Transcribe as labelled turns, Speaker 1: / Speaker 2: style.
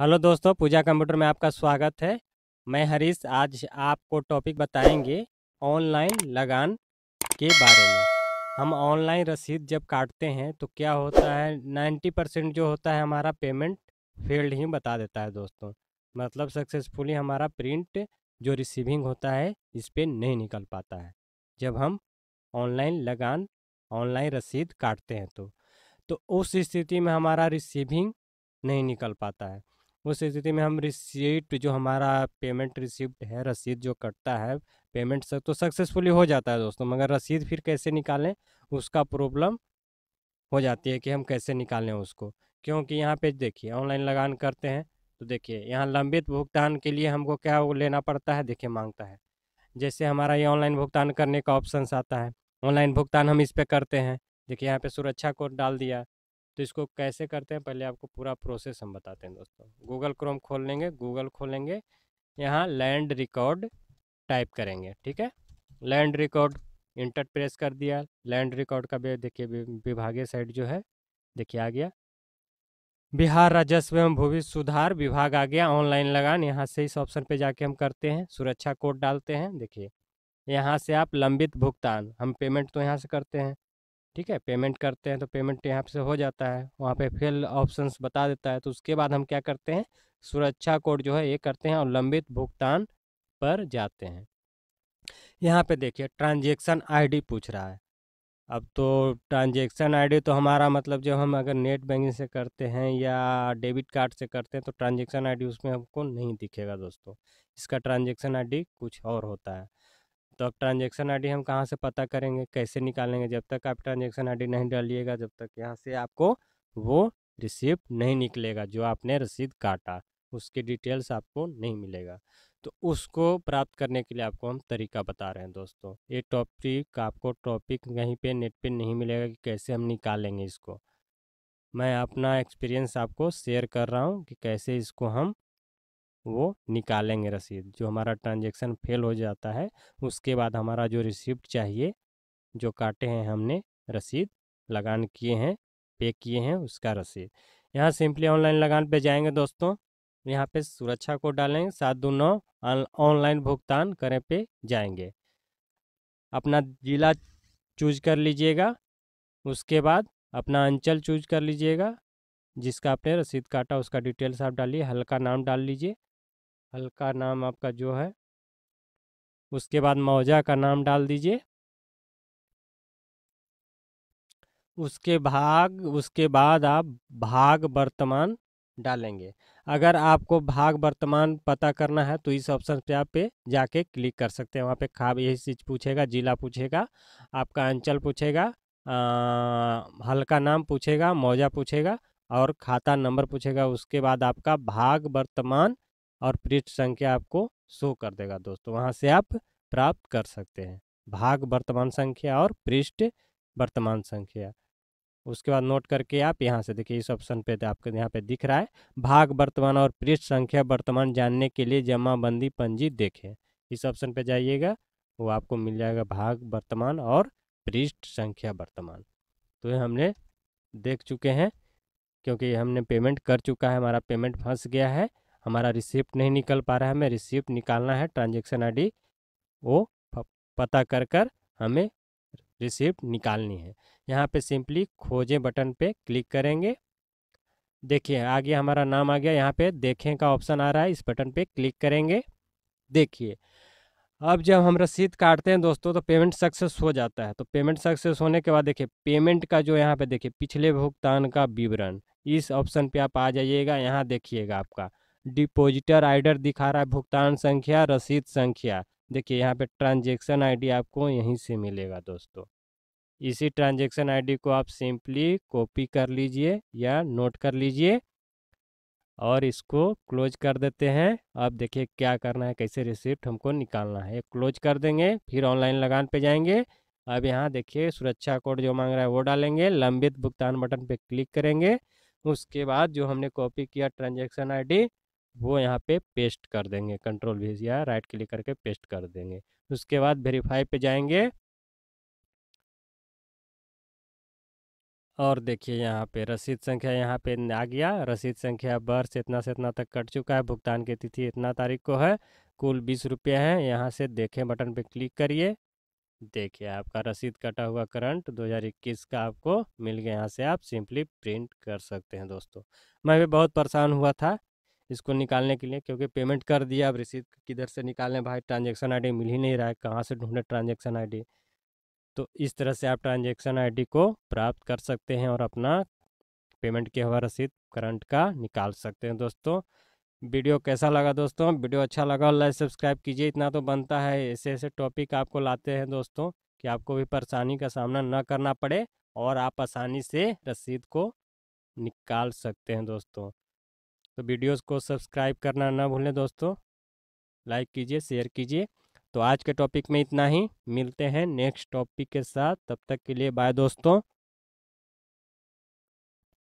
Speaker 1: hello दोस्तों पूजा computer में आपका स्वागत है मैं हरीश आज आपको टॉपिक बताएंगे ऑनलाइन लगान के बारे में हम ऑनलाइन रसीद जब काटते हैं तो क्या होता है नाइन्टी परसेंट जो होता है हमारा पेमेंट फेल्ड ही बता देता है दोस्तों मतलब सक्सेसफुली हमारा प्रिंट जो रिसीविंग होता है इस पर नहीं निकल पाता है जब हम ऑनलाइन लगान ऑनलाइन रसीद काटते हैं तो तो उस स्थिति में हमारा रिसीविंग नहीं निकल पाता है उस स्थिति में हम रिसीट जो हमारा पेमेंट रिसिप्ट है रसीद जो कटता है पेमेंट से तो सक्सेसफुली हो जाता है दोस्तों मगर रसीद फिर कैसे निकालें उसका प्रॉब्लम हो जाती है कि हम कैसे निकालें उसको क्योंकि यहाँ पे देखिए ऑनलाइन लगान करते हैं तो देखिए यहाँ लंबित भुगतान के लिए हमको क्या लेना पड़ता है देखिए मांगता है जैसे हमारा ये ऑनलाइन भुगतान करने का ऑप्शन आता है ऑनलाइन भुगतान हम इस पर करते हैं देखिए यहाँ पे सुरक्षा कोड डाल दिया तो इसको कैसे करते हैं पहले आपको पूरा प्रोसेस हम बताते हैं दोस्तों गूगल क्रोम खोल लेंगे गूगल खोलेंगे यहाँ लैंड रिकॉर्ड टाइप करेंगे ठीक है लैंड रिकॉर्ड इंटर प्रेस कर दिया लैंड रिकॉर्ड का देखिए विभागीय साइड जो है देखिए आ गया बिहार राजस्व एवं भूमि सुधार विभाग आ गया ऑनलाइन लगान यहाँ से इस ऑप्शन पे जाके हम करते हैं सुरक्षा कोड डालते हैं देखिए यहाँ से आप लंबित भुगतान हम पेमेंट तो यहाँ से करते हैं ठीक है पेमेंट करते हैं तो पेमेंट यहाँ से हो जाता है वहाँ पे फेल ऑप्शंस बता देता है तो उसके बाद हम क्या करते हैं सुरक्षा कोड जो है ये करते हैं और लंबित भुगतान पर जाते हैं यहाँ पे देखिए ट्रांजेक्शन आईडी पूछ रहा है अब तो ट्रांजेक्शन आईडी तो हमारा मतलब जब हम अगर नेट बैंकिंग से करते हैं या डेबिट कार्ड से करते हैं तो ट्रांजेक्शन आई उसमें हमको नहीं दिखेगा दोस्तों इसका ट्रांजेक्शन आई कुछ और होता है तो अब ट्रांजेक्शन आई हम कहाँ से पता करेंगे कैसे निकालेंगे जब तक आप ट्रांजेक्शन आई नहीं डालिएगा जब तक यहाँ से आपको वो रिसिप्ट नहीं निकलेगा जो आपने रसीद काटा उसके डिटेल्स आपको नहीं मिलेगा तो उसको प्राप्त करने के लिए आपको हम तरीका बता रहे हैं दोस्तों ये टॉपिक आपको टॉपिक कहीं पे नेट पे नहीं मिलेगा कि कैसे हम निकालेंगे इसको मैं अपना एक्सपीरियंस आपको शेयर कर रहा हूँ कि कैसे इसको हम वो निकालेंगे रसीद जो हमारा ट्रांजेक्शन फेल हो जाता है उसके बाद हमारा जो रिसिप्ट चाहिए जो काटे हैं हमने रसीद लगान किए हैं पे किए हैं उसका रसीद यहाँ सिंपली ऑनलाइन लगान पे जाएंगे दोस्तों यहाँ पे सुरक्षा कोड डालेंगे सात दो नौ ऑनलाइन भुगतान करें पे जाएंगे अपना ज़िला चूज कर लीजिएगा उसके बाद अपना अंचल चूज कर लीजिएगा जिसका आपने रसीद काटा उसका डिटेल्स आप डालिए हल्का नाम डाल लीजिए हल्का नाम आपका जो है उसके बाद मौजा का नाम डाल दीजिए उसके भाग उसके बाद आप भाग वर्तमान डालेंगे अगर आपको भाग वर्तमान पता करना है तो इस ऑप्शन पे आप पे जाके क्लिक कर सकते हैं वहाँ पे खाब यही चीज़ पूछेगा जिला पूछेगा आपका अंचल पूछेगा हल्का नाम पूछेगा मौजा पूछेगा और खाता नंबर पूछेगा उसके बाद आपका भाग वर्तमान और पृष्ठ संख्या आपको शो कर देगा दोस्तों वहाँ से आप प्राप्त कर सकते हैं भाग वर्तमान संख्या और पृष्ठ वर्तमान संख्या उसके बाद नोट करके आप यहाँ से देखिए इस ऑप्शन पे तो आपको यहाँ पे दिख रहा है भाग वर्तमान और पृष्ठ संख्या वर्तमान जानने के लिए जमाबंदी पंजी देखें इस ऑप्शन पे जाइएगा वो आपको मिल जाएगा भाग वर्तमान और पृष्ठ संख्या वर्तमान तो ये हमने देख चुके हैं क्योंकि हमने पेमेंट कर चुका है हमारा पेमेंट फंस गया है हमारा रिसिप्ट नहीं निकल पा रहा है हमें रिसिप्ट निकालना है ट्रांजेक्शन आई वो पता कर कर हमें रिसिप्ट निकालनी है यहाँ पे सिंपली खोजें बटन पे क्लिक करेंगे देखिए आगे हमारा नाम आ गया यहाँ पे देखें का ऑप्शन आ रहा है इस बटन पे क्लिक करेंगे देखिए अब जब हम रसीद काटते हैं दोस्तों तो पेमेंट सक्सेस हो जाता है तो पेमेंट सक्सेस होने के बाद देखिए पेमेंट का जो यहाँ पे देखिए पिछले भुगतान का विवरण इस ऑप्शन पे आप आ जाइएगा यहाँ देखिएगा आपका डिपोजिटर आइडर दिखा रहा है भुगतान संख्या रसीद संख्या देखिए यहाँ पे ट्रांजेक्शन आईडी आपको यहीं से मिलेगा दोस्तों इसी ट्रांजेक्शन आईडी को आप सिंपली कॉपी कर लीजिए या नोट कर लीजिए और इसको क्लोज कर देते हैं अब देखिए क्या करना है कैसे रिसिप्ट हमको निकालना है क्लोज कर देंगे फिर ऑनलाइन लगान पे जाएंगे अब यहाँ देखिए सुरक्षा कोड जो मांग रहा है वो डालेंगे लंबित भुगतान बटन पे क्लिक करेंगे उसके बाद जो हमने कॉपी किया ट्रांजेक्शन आई वो यहाँ पे पेस्ट कर देंगे कंट्रोल भी या राइट क्लिक करके पेस्ट कर देंगे उसके बाद वेरीफाई पे जाएंगे और देखिए यहाँ पे रसीद संख्या यहाँ पे आ गया रसीद संख्या बर्स इतना से इतना तक कट चुका है भुगतान की तिथि इतना तारीख को है कुल बीस रुपये हैं यहाँ से देखें बटन पे क्लिक करिए देखिए आपका रसीद कटा हुआ करंट 2021 का आपको मिल गया यहाँ से आप सिंपली प्रिंट कर सकते हैं दोस्तों मैं भी बहुत परेशान हुआ था इसको निकालने के लिए क्योंकि पेमेंट कर दिया अब रिसीद किधर से निकालें भाई ट्रांजेक्शन आई मिल ही नहीं रहा है कहाँ से ढूंढे ट्रांजेक्शन आई तो इस तरह से आप ट्रांजेक्शन आई को प्राप्त कर सकते हैं और अपना पेमेंट के हुआ रसीद करंट का निकाल सकते हैं दोस्तों वीडियो कैसा लगा दोस्तों वीडियो अच्छा लगा लाइक सब्सक्राइब कीजिए इतना तो बनता है ऐसे ऐसे टॉपिक आपको लाते हैं दोस्तों कि आपको भी परेशानी का सामना न करना पड़े और आप आसानी से रसीद को निकाल सकते हैं दोस्तों तो वीडियोस को सब्सक्राइब करना ना भूलें दोस्तों लाइक कीजिए शेयर कीजिए तो आज के टॉपिक में इतना ही मिलते हैं नेक्स्ट टॉपिक के साथ तब तक के लिए बाय दोस्तों